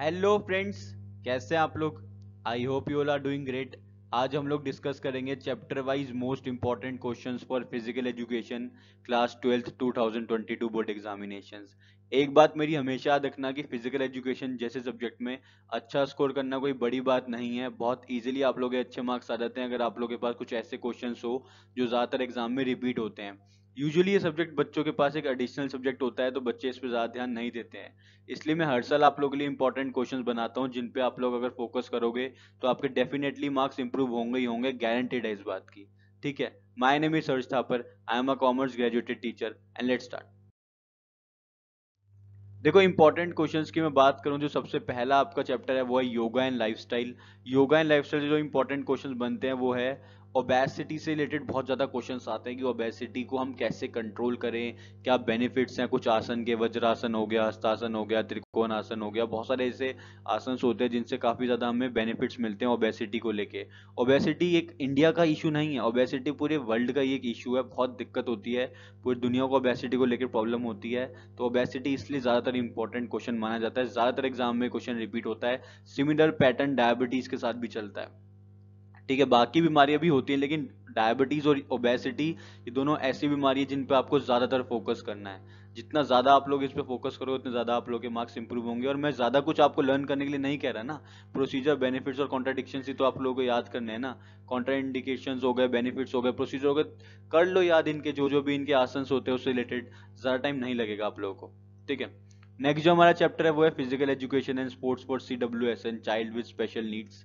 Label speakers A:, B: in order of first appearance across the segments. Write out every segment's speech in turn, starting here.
A: hello friends कैसे हैं आप लोग I hope you all are doing great आज हम लोग डिस्कस करेंगे chapter wise most important questions for physical education class twelfth 2022 board examination एक बात मेरी हमेशा याद रखना कि फिजिकल एजुकेशन जैसे सब्जेक्ट में अच्छा स्कोर करना कोई बड़ी बात नहीं है बहुत इजीली आप लोग अच्छे मार्क्स आ जाते हैं अगर आप लोग के पास कुछ ऐसे क्वेश्चन हो जो ज़्यादातर एग्जाम में रिपीट होते हैं यूजुअली ये सब्जेक्ट बच्चों के पास एक एडिशनल सब्जेक्ट होता है तो बच्चे इस पर ज़्यादा ध्यान नहीं देते हैं इसलिए मैं हर साल आप लोगों के लिए इंपॉर्टेंट क्वेश्चन बनाता हूँ जिन पे आप लोग अगर फोकस करोगे तो आपके डेफिनेटली मार्क्स इंप्रूव होंगे ही होंगे गारंटेड है इस बात की ठीक है माय नेम इज सर्ज पर I am a commerce graduated teacher and let start देखो इंपॉर्टेंट क्वेश्चंस की मैं बात करूं जो सबसे पहला आपका चैप्टर है वो है yoga and lifestyle yoga and lifestyle जो इंपॉर्टेंट क्वेश्चंस बनते हैं वो है ओबेसिटी से रिलेटेड बहुत ज़्यादा क्वेश्चन आते हैं कि ओबेसिटी को हम कैसे कंट्रोल करें क्या बेनिफिट्स हैं कुछ आसन के वज्रासन हो गया हस्तासन हो गया त्रिकोण आसन हो गया बहुत सारे ऐसे आसन होते हैं जिनसे काफ़ी ज़्यादा हमें बेनिफिट्स मिलते हैं ओबेसिटी को लेके ओबेसिटी एक इंडिया का इशू नहीं है ओबेसिटी पूरे वर्ल्ड का ही एक इशू है बहुत दिक्कत होती है पूरी दुनिया को ओबेसिटी को लेकर प्रॉब्लम होती है तो ओबेसिटी इसलिए ज़्यादातर इंपॉर्टेंट क्वेश्चन माना जाता है ज़्यादातर एग्जाम में क्वेश्चन रिपीट होता है सिमिलर पैटर्न डायबिटीज़ के साथ भी चलता है ठीक है बाकी बीमारियां भी होती हैं लेकिन डायबिटीज़ और ओबेसिटी ये दोनों ऐसी बीमारी है जिन पर आपको ज़्यादातर फोकस करना है जितना ज़्यादा आप लोग इस पर फोकस करो उतने ज़्यादा आप लोग के मार्क्स इंप्रूव होंगे और मैं ज़्यादा कुछ आपको लर्न करने के लिए नहीं कह रहा ना प्रोसीजर बेनिफिट्स और कॉन्ट्राडिक्शन ही तो आप लोगों को याद करने हैं ना कॉन्ट्रा इंडिकेशन हो गए बेनिफिट्स हो गए प्रोसीजर हो गए कर लो याद इनके जो जो भी इनके आसन होते हैं उससे रिलेटेड ज़्यादा टाइम नहीं लगेगा आप लोगों को ठीक है नेक्स्ट जो हमारा चैप्टर है वो है physical education and sports for C W S and child with special needs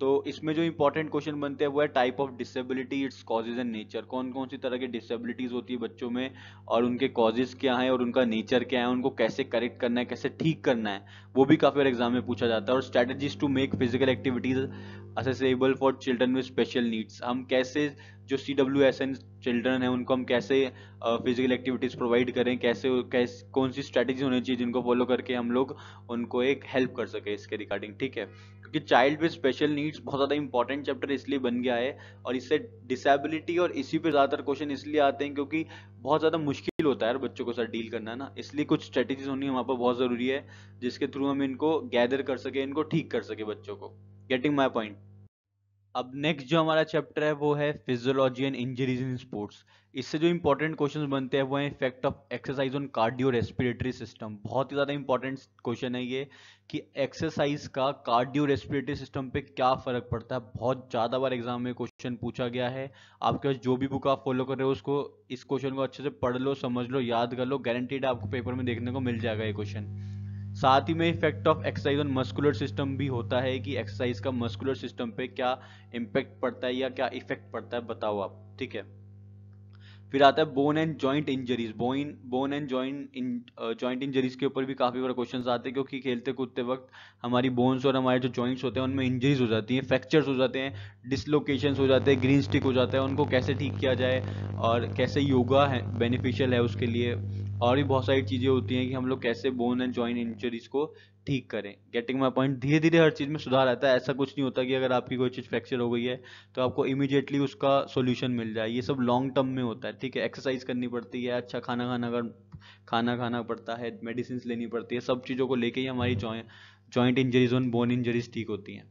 A: तो इसमें जो इंपॉर्टेंट क्वेश्चन बनते हैं वो है type of disability its causes and nature कौन कौन सी तरह की डिसेबिलिटीज़ होती है बच्चों में और उनके कॉजेज क्या हैं और उनका नेचर क्या है उनको कैसे करेक्ट करना है कैसे ठीक करना है वो भी काफ़ी बार एग्जाम में पूछा जाता है और strategies to make physical activities accessible for children with special needs हम कैसे जो C W S N children है उनको हम कैसे फिजिकल एक्टिविटीज़ प्रोवाइड करें कैसे कैसे कौन सी स्ट्रैटेजी होनी चाहिए जिनको फॉलो करके हम लोग उनको एक हेल्प कर सके इसके रिगार्डिंग ठीक है क्योंकि चाइल्ड विद स्पेशल नीड्स बहुत ज़्यादा इंपॉर्टेंट चैप्टर इसलिए बन गया है और इससे डिसेबिलिटी और इसी पे ज़्यादातर क्वेश्चन इसलिए आते हैं क्योंकि बहुत ज़्यादा मुश्किल होता है बच्चों के साथ डील करना ना इसलिए कुछ स्ट्रैटेजीज होनी हमारे पर बहुत ज़रूरी है जिसके थ्रू हम इनको गैदर कर सके इनको ठीक कर सके बच्चों को गेटिंग माई पॉइंट अब नेक्स्ट जो हमारा चैप्टर है वो है physiology and injuries in sports इससे जो इंपॉर्टेंट क्वेश्चन बनते हैं वो है effect of exercise on cardio respiratory system बहुत ही ज़्यादा इंपॉर्टेंट क्वेश्चन है ये कि एक्सरसाइज का कार्डियो रेस्पिरेटरी सिस्टम पे क्या फ़र्क पड़ता है बहुत ज़्यादा बार एग्जाम में क्वेश्चन पूछा गया है आपके पास जो भी बुक आप फॉलो कर रहे हो उसको इस क्वेश्चन को अच्छे से पढ़ लो समझ लो याद कर लो गारंटीड आपको पेपर में देखने को मिल जाएगा ये क्वेश्चन साथ ही में effect of exercise on muscular system भी होता है कि एक्सरसाइज का मस्कुलर सिस्टम पे क्या इम्पेक्ट पड़ता है या क्या इफेक्ट पड़ता है बताओ आप ठीक है फिर आता है bone and joint injuries bone bone and joint joint injuries के ऊपर भी काफ़ी बड़ा क्वेश्चंस आते हैं क्योंकि खेलते कूदते वक्त हमारी बोन्स और हमारे जो जॉइंट्स होते हैं उनमें इंजरीज हो जाती हैं फ्रैक्चर्स हो जाते हैं डिसलोकेशंस हो जाते हैं ग्रीन स्टिक हो जाता है उनको कैसे ठीक किया जाए और कैसे योगा है बेनिफिशियल है उसके लिए और भी बहुत सारी चीज़ें होती हैं कि हम लोग कैसे बोन एंड जॉइंट इंजरीज को ठीक करें गेटिंग माई पॉइंट धीरे धीरे हर चीज़ में सुधार आता है ऐसा कुछ नहीं होता कि अगर आपकी कोई चीज़ फ्रैक्चर हो गई है तो आपको इमीडिएटली उसका सोल्यूशन मिल जाए ये सब लॉन्ग टर्म में होता है ठीक है एक्सरसाइज करनी पड़ती है अच्छा खाना खाना अगर खाना खाना पड़ता है मेडिसिन लेनी पड़ती है सब चीज़ों को लेके ही हमारी जॉइंट इंजरीज और बोन इंजरीज ठीक होती हैं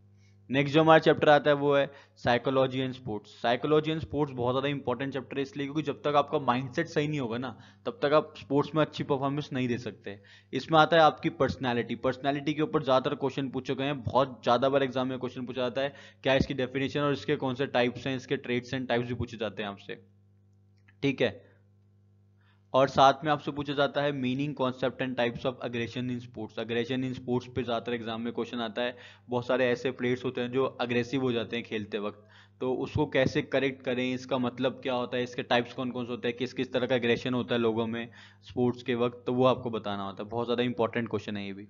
A: नेक्स्ट जो हमारा चैप्टर आता है वो है psychology and sports psychology and sports बहुत ज़्यादा इंपॉर्टेंट चैप्टर है इसलिए क्योंकि जब तक आपका माइंडसेट सही नहीं होगा ना तब तक आप स्पोर्ट्स में अच्छी परफॉर्मेंस नहीं दे सकते इसमें आता है आपकी पर्सनैलिटी पर्सनैलिटी के ऊपर ज़्यादातर क्वेश्चन पूछे गए हैं बहुत ज़्यादा बार एग्जाम में क्वेश्चन पूछा जाता है क्या इसकी डेफिनेशन और इसके कौन से टाइप्स हैं इसके ट्रेड्स एंड टाइप्स भी पूछे जाते हैं आपसे ठीक है और साथ में आपसे पूछा जाता है meaning concept and types of aggression in sports aggression in sports पे ज़्यादातर एग्जाम में क्वेश्चन आता है बहुत सारे ऐसे प्लेयर्स होते हैं जो अग्रेसिव हो जाते हैं खेलते वक्त तो उसको कैसे करेक्ट करें इसका मतलब क्या होता है इसके टाइप्स कौन कौन से होते हैं किस किस तरह का अग्रेशन होता है लोगों में स्पोर्ट्स के वक्त तो वो आपको बताना होता है बहुत ज़्यादा इंपॉर्टेंट क्वेश्चन है ये भी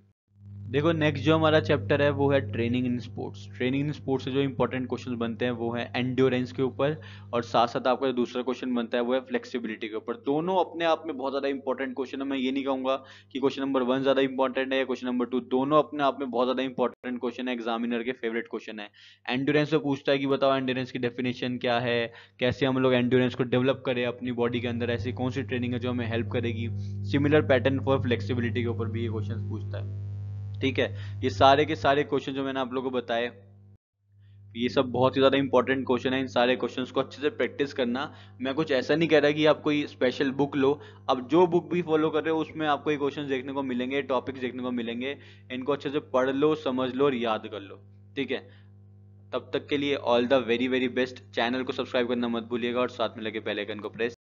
A: देखो नेक्स्ट जो हमारा चैप्टर है वो है training in sports training in sports से जो इंपॉर्टेंट क्वेश्चन बनते हैं वो है एंड्योरेंस के ऊपर और साथ साथ आपका जो दूसरा क्वेश्चन बनता है वो है फ्लेक्सिबिलिटी के ऊपर दोनों अपने आप में बहुत ज़्यादा इंपॉर्टेंट क्वेश्चन है मैं ये नहीं कहूँगा कि क्वेश्चन नंबर वन ज़्यादा इंपॉर्टेंट है या क्वेश्चन नंबर टू दोनों अपने आप में बहुत ज़्यादा इंपॉर्टेंट क्वेश्चन है एग्जामिनर के फेवरेट क्वेश्चन है एंड्योरेंस से पूछता है कि बताओ एंड्योरेंस की डेफिनेशन क्या है कैसे हम लोग एंड्योरेंस को डेवलप करें अपनी बॉडी के अंदर ऐसी कौन सी ट्रेनिंग है जो हमें हेल्प करेगी सिमिलर पैटर्न फॉर फ्लेक्सिबिलिटी के ऊपर भी ये क्वेश्चन पूछता है ठीक है ये सारे के सारे क्वेश्चन जो मैंने आप लोगों को बताए ये सब बहुत ही ज़्यादा इंपॉर्टेंट क्वेश्चन है इन सारे क्वेश्चन को अच्छे से प्रैक्टिस करना मैं कुछ ऐसा नहीं कह रहा कि आप कोई स्पेशल बुक लो अब जो बुक भी फॉलो कर रहे हो उसमें आपको ये क्वेश्चन देखने को मिलेंगे टॉपिक्स देखने को मिलेंगे इनको अच्छे से पढ़ लो समझ लो और याद कर लो ठीक है तब तक के लिए all the very very best channel को सब्सक्राइब करना मत भूलिएगा और साथ में लगे पहले आइकन को प्रेस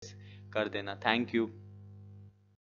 A: कर देना थैंक यू